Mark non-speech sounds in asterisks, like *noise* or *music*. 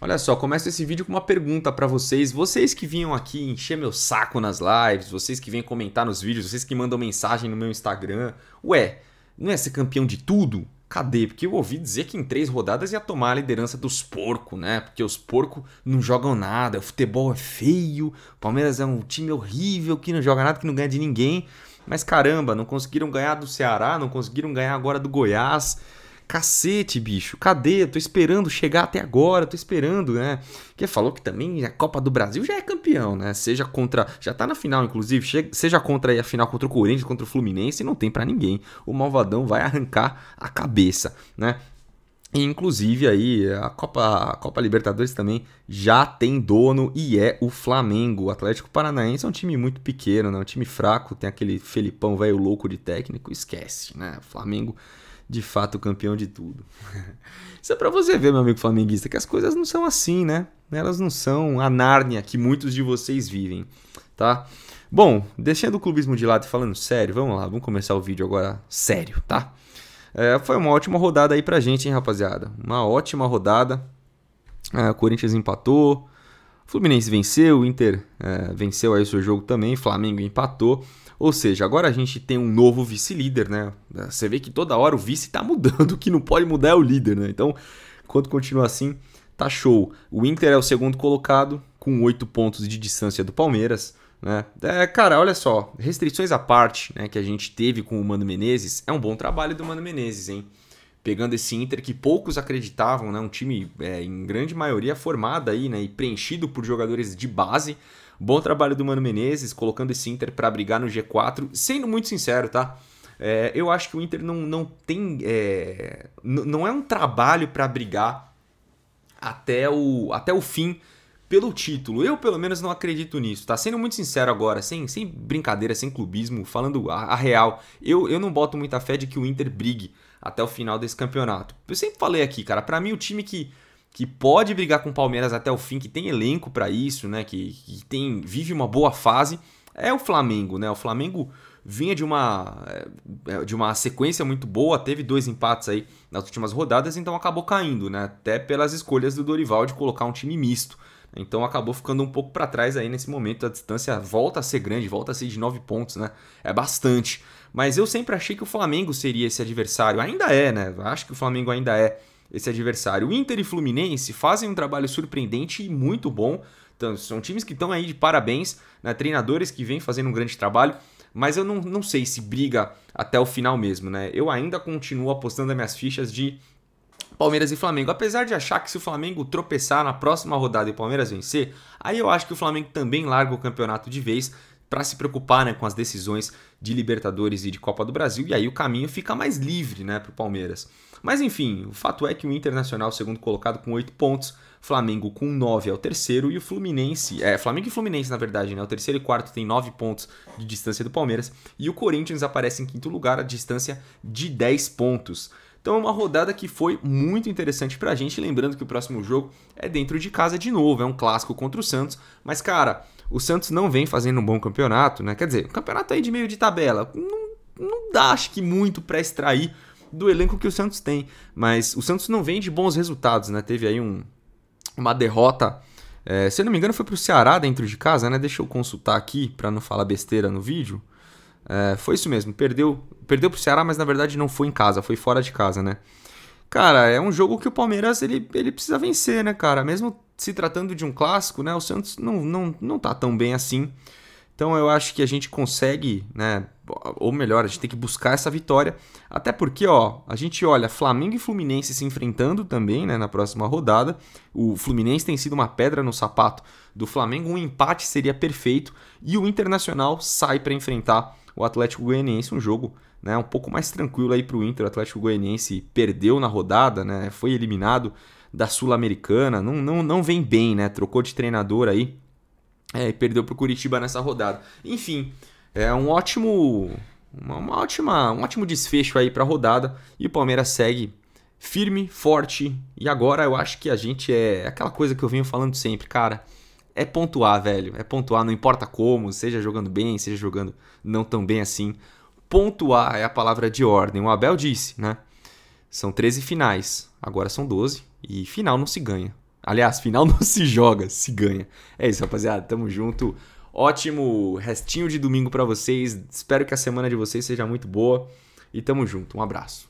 Olha só, começo esse vídeo com uma pergunta para vocês. Vocês que vinham aqui encher meu saco nas lives, vocês que vêm comentar nos vídeos, vocês que mandam mensagem no meu Instagram. Ué, não é ser campeão de tudo? Cadê? Porque eu ouvi dizer que em três rodadas ia tomar a liderança dos porcos, né? Porque os porcos não jogam nada, o futebol é feio, o Palmeiras é um time horrível que não joga nada, que não ganha de ninguém. Mas caramba, não conseguiram ganhar do Ceará, não conseguiram ganhar agora do Goiás. Cacete, bicho, cadê? Eu tô esperando chegar até agora, tô esperando, né? Que falou que também a Copa do Brasil já é campeão, né? Seja contra, já tá na final inclusive, seja contra a final contra o Corinthians, contra o Fluminense, não tem para ninguém. O malvadão vai arrancar a cabeça, né? E, inclusive aí a Copa, a Copa Libertadores também já tem dono e é o Flamengo. O Atlético Paranaense é um time muito pequeno, né? Um time fraco, tem aquele Felipão velho louco de técnico, esquece, né? O Flamengo de fato campeão de tudo. *laughs* Isso é para você ver, meu amigo flamenguista, que as coisas não são assim, né? Elas não são a Nárnia que muitos de vocês vivem, tá? Bom, deixando o clubismo de lado e falando sério, vamos lá, vamos começar o vídeo agora sério, tá? É, foi uma ótima rodada aí pra gente, hein, rapaziada? Uma ótima rodada. É, o Corinthians empatou, Fluminense venceu, o Inter é, venceu aí o seu jogo também, Flamengo empatou. Ou seja, agora a gente tem um novo vice-líder, né? É, você vê que toda hora o vice está mudando, *laughs* o que não pode mudar é o líder, né? Então, enquanto continua assim, tá show. O Inter é o segundo colocado, com oito pontos de distância do Palmeiras. Né? É, cara, olha só, restrições à parte né, que a gente teve com o Mano Menezes, é um bom trabalho do Mano Menezes, hein? pegando esse Inter que poucos acreditavam, né? Um time é, em grande maioria formado aí, né? E preenchido por jogadores de base. Bom trabalho do Mano Menezes, colocando esse Inter para brigar no G4. Sendo muito sincero, tá? É, eu acho que o Inter não, não tem. É, não é um trabalho para brigar até o, até o fim pelo título. Eu, pelo menos, não acredito nisso, tá? Sendo muito sincero agora, sem, sem brincadeira, sem clubismo, falando a, a real, eu, eu não boto muita fé de que o Inter brigue até o final desse campeonato. Eu sempre falei aqui, cara, para mim o time que que pode brigar com o Palmeiras até o fim, que tem elenco para isso, né, que, que tem vive uma boa fase, é o Flamengo, né? O Flamengo vinha de uma é, de uma sequência muito boa, teve dois empates aí nas últimas rodadas, então acabou caindo, né? Até pelas escolhas do Dorival de colocar um time misto. Então acabou ficando um pouco para trás aí nesse momento. A distância volta a ser grande, volta a ser de 9 pontos, né? É bastante. Mas eu sempre achei que o Flamengo seria esse adversário. Ainda é, né? Acho que o Flamengo ainda é esse adversário. O Inter e Fluminense fazem um trabalho surpreendente e muito bom. Então, são times que estão aí de parabéns, né? treinadores que vêm fazendo um grande trabalho, mas eu não, não sei se briga até o final mesmo, né? Eu ainda continuo apostando as minhas fichas de Palmeiras e Flamengo. Apesar de achar que se o Flamengo tropeçar na próxima rodada e o Palmeiras vencer, aí eu acho que o Flamengo também larga o campeonato de vez para se preocupar né, com as decisões de Libertadores e de Copa do Brasil, e aí o caminho fica mais livre né, para o Palmeiras. Mas enfim, o fato é que o Internacional, segundo colocado, com 8 pontos, Flamengo com 9 é o terceiro, e o Fluminense, é, Flamengo e Fluminense, na verdade, né? O terceiro e quarto tem 9 pontos de distância do Palmeiras, e o Corinthians aparece em quinto lugar, a distância de 10 pontos. Então é uma rodada que foi muito interessante pra gente, lembrando que o próximo jogo é dentro de casa de novo, é um clássico contra o Santos, mas cara, o Santos não vem fazendo um bom campeonato, né? Quer dizer, um campeonato aí de meio de tabela, não, não dá acho que muito para extrair do elenco que o Santos tem, mas o Santos não vem de bons resultados, né? Teve aí um, uma derrota é, se eu não me engano, foi pro Ceará dentro de casa, né? Deixa eu consultar aqui para não falar besteira no vídeo. É, foi isso mesmo, perdeu, perdeu pro Ceará, mas na verdade não foi em casa, foi fora de casa, né? Cara, é um jogo que o Palmeiras ele, ele precisa vencer, né, cara? Mesmo se tratando de um clássico, né? O Santos não, não, não tá tão bem assim. Então eu acho que a gente consegue, né? Ou melhor, a gente tem que buscar essa vitória. Até porque, ó, a gente olha Flamengo e Fluminense se enfrentando também, né? Na próxima rodada. O Fluminense tem sido uma pedra no sapato do Flamengo. Um empate seria perfeito. E o Internacional sai para enfrentar o Atlético Goianiense, um jogo né, um pouco mais tranquilo aí para o Inter. O Atlético Goianiense perdeu na rodada, né, foi eliminado da Sul-Americana, não, não, não vem bem, né? Trocou de treinador aí é, e perdeu para o Curitiba nessa rodada. Enfim, é um ótimo, uma, uma ótima, um ótimo desfecho aí para a rodada e o Palmeiras segue firme, forte e agora eu acho que a gente é aquela coisa que eu venho falando sempre, cara é pontuar, velho. É pontuar, não importa como, seja jogando bem, seja jogando não tão bem assim. Pontuar é a palavra de ordem. O Abel disse, né? São 13 finais, agora são 12 e final não se ganha. Aliás, final *laughs* não se joga, se ganha. É isso, rapaziada, tamo junto. Ótimo restinho de domingo para vocês. Espero que a semana de vocês seja muito boa e tamo junto. Um abraço.